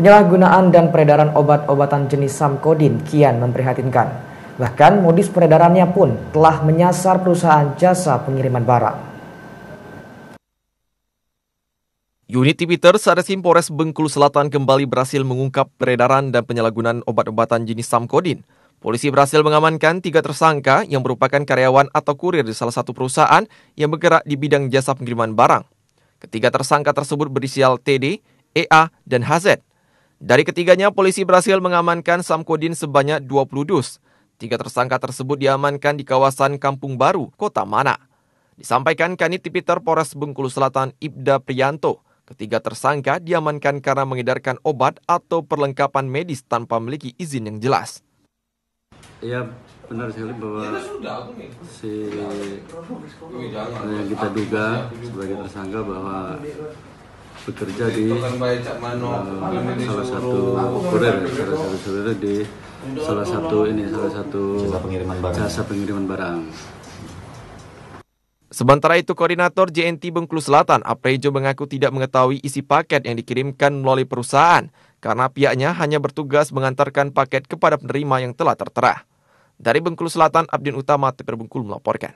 Penyalahgunaan dan peredaran obat-obatan jenis samkodin kian memprihatinkan. Bahkan modus peredarannya pun telah menyasar perusahaan jasa pengiriman barang. Unit Tipiter Saresim Polres Bengkulu Selatan kembali berhasil mengungkap peredaran dan penyalahgunaan obat-obatan jenis samkodin. Polisi berhasil mengamankan tiga tersangka yang merupakan karyawan atau kurir di salah satu perusahaan yang bergerak di bidang jasa pengiriman barang. Ketiga tersangka tersebut berisial TD, EA, dan HZ. Dari ketiganya, polisi berhasil mengamankan Samkodin sebanyak 20 dus. Tiga tersangka tersebut diamankan di kawasan Kampung Baru, Kota Mana. Disampaikan Kanit Tipiter Polres Bengkulu Selatan Ibda Prianto. ketiga tersangka diamankan karena mengedarkan obat atau perlengkapan medis tanpa memiliki izin yang jelas. Ya benar sekali bahwa si yang kita duga sebagai tersangka bahwa bekerja di kan kan salah satu kurir salah satu kurir di salah satu ini salah satu jasa pengiriman barang, Sementara itu, Koordinator JNT Bengkulu Selatan, Aprejo mengaku tidak mengetahui isi paket yang dikirimkan melalui perusahaan karena pihaknya hanya bertugas mengantarkan paket kepada penerima yang telah tertera. Dari Bengkulu Selatan, Abdin Utama, Tepir Bengkulu melaporkan.